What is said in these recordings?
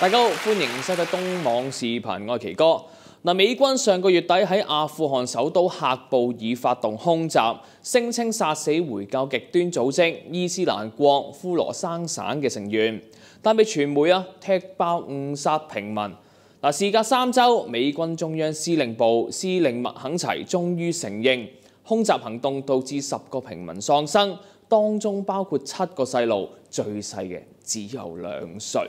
大家好，欢迎收睇东网视频，爱奇哥。嗱，美军上個月底喺阿富汗首都喀布尔發動空襲，聲稱殺死回教極端組織伊斯蘭國夫羅山省嘅成員，但被傳媒啊踢爆誤殺平民。嗱，事隔三週，美軍中央司令部司令麥肯齊終於承認，空襲行動導致十個平民喪生，當中包括七個細路，最細嘅只有兩歲。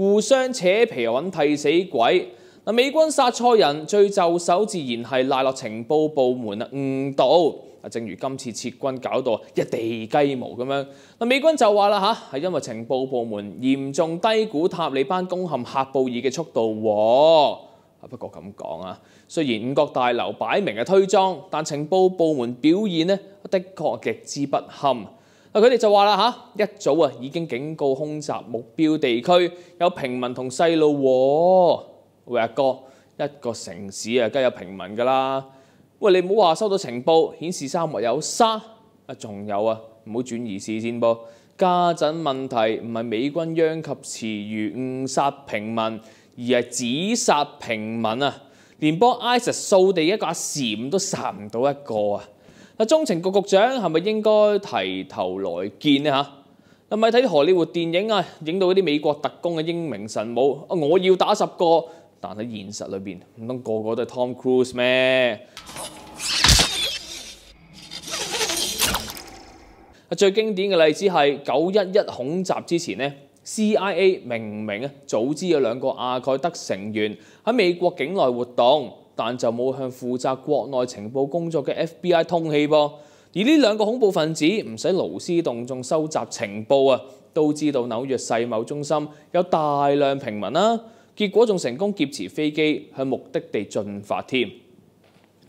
互相扯皮揾替死鬼，嗱，美軍殺錯人，最就手自然係賴落情報部門啊誤導啊，正如今次撤軍搞到一地雞毛咁樣，嗱，美軍就話啦嚇，係因為情報部門嚴重低估塔利班攻陷喀布爾嘅速度喎，不過咁講啊，雖然五角大樓擺明係推裝，但情報部門表現咧，的確極之不堪。嗱，佢哋就話啦嚇，一早啊已經警告空襲目標地區有平民同細路。喂阿哥，一個城市啊，梗係有平民㗎啦。喂，你唔好話收到情報顯示沙漠有沙，啊仲有啊唔好轉移視線噃。家陣問題唔係美軍殃及池魚誤殺平民，而係只殺平民啊！連幫 ISIS 掃地一阿蟬都殺唔到一個啊！啊，中情局局長係咪應該提頭來見咧嚇？那咪睇荷里活電影啊，影到嗰啲美國特工嘅英明神武，我要打十個。但喺現實裏邊，唔通個個都係 Tom Cruise 咩？最經典嘅例子係九一一恐襲之前咧，CIA 明明啊，早知有兩個阿蓋德成員喺美國境內活動。但就冇向負責國內情報工作嘅 FBI 通氣噃，而呢兩個恐怖分子唔使勞師動眾收集情報啊，都知道紐約世貿中心有大量平民啦，結果仲成功劫持飛機向目的地進發添。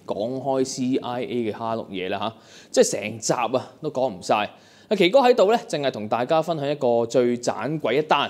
講開 CIA 嘅哈六嘢啦即係成集啊都講唔晒。阿奇哥喺度咧，淨係同大家分享一個最賺鬼一單。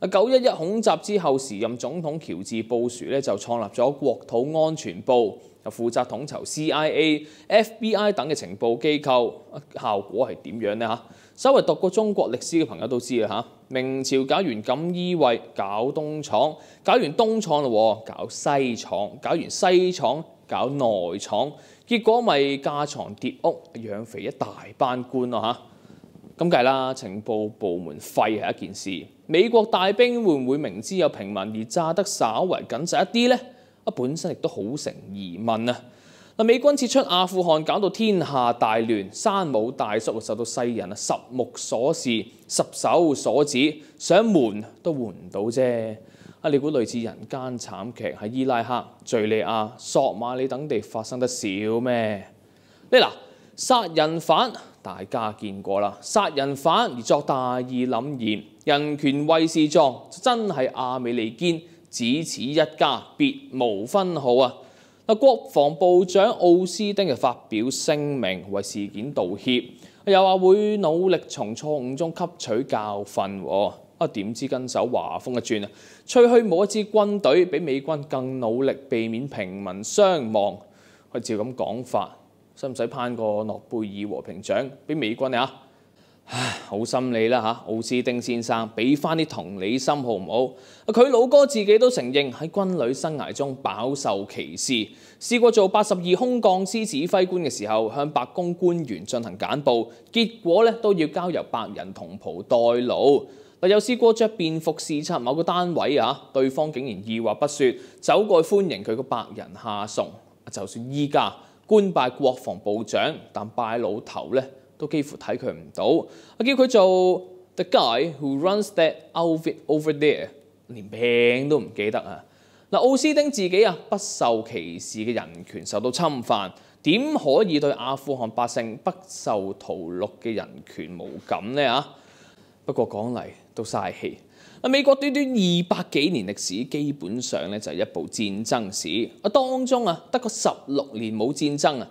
啊！九一一恐襲之後，時任總統喬治布殊咧就創立咗國土安全部，就負責統籌 CIA、FBI 等嘅情報機構。效果係點樣呢？嚇，稍微讀過中國歷史嘅朋友都知啦嚇。明朝搞完锦衣衛，搞東廠，搞完东厂嘞，搞西廠，搞完西厂，搞內廠，結果咪架床叠屋，養肥一大班官咯吓。咁计啦，情報部門废係一件事。美國大兵會唔會明知有平民而炸得稍為緊實一啲呢？啊，本身亦都好成疑問啊！嗱，美軍撤出阿富汗，搞到天下大亂，山姆大叔受到世人啊十目所視，十手所指，想門都換唔到啫！啊，你估類似人間慘劇喺伊拉克、敍利亞、索馬里等地發生得少咩？呢嗱，殺人犯大家見過啦，殺人犯而作大義諗言。人权卫士状真系阿美利坚只此一家，别无分号啊！嗱，国防部长奥斯丁就发表声明为事件道歉，又话会努力从错误中吸取教训。啊，点知跟手华風嘅转啊，吹嘘冇一支军队比美军更努力避免平民伤亡。佢照咁讲法，使唔使攀個诺贝尔和平奖俾美军啊？好心你啦嚇，奧斯丁先生，俾翻啲同理心好唔好？佢老哥自己都承認喺軍旅生涯中飽受歧視，試過做八十二空降師指揮官嘅時候，向白宮官員進行簡報，結果咧都要交由白人同袍代勞。嗱，有試過着便服視察某個單位啊，對方竟然二話不說走過去歡迎佢個白人下屬。就算依家官拜國防部長，但拜老頭咧。都幾乎睇佢唔到，我叫佢做 The guy who runs that outfit over there，連名都唔記得啊！嗱，奧斯丁自己啊不受歧視嘅人權受到侵犯，點可以對阿富汗百姓不受屠戮嘅人權無感呢？啊，不過講嚟都嘥氣，啊美國短短二百幾年歷史，基本上咧就係一部戰爭史，啊當中啊得個十六年冇戰爭啊！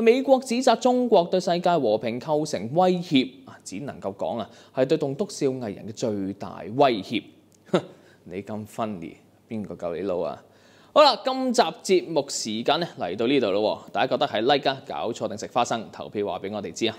美国指责中国对世界和平构成威胁，啊，只能够讲啊，系对栋笃笑艺人嘅最大威胁。哼，你咁 funny，边个救你老啊？好啦，今集节目时间咧嚟到呢度咯，大家觉得系 like 啊？搞错定食花生投票话俾我哋知啊！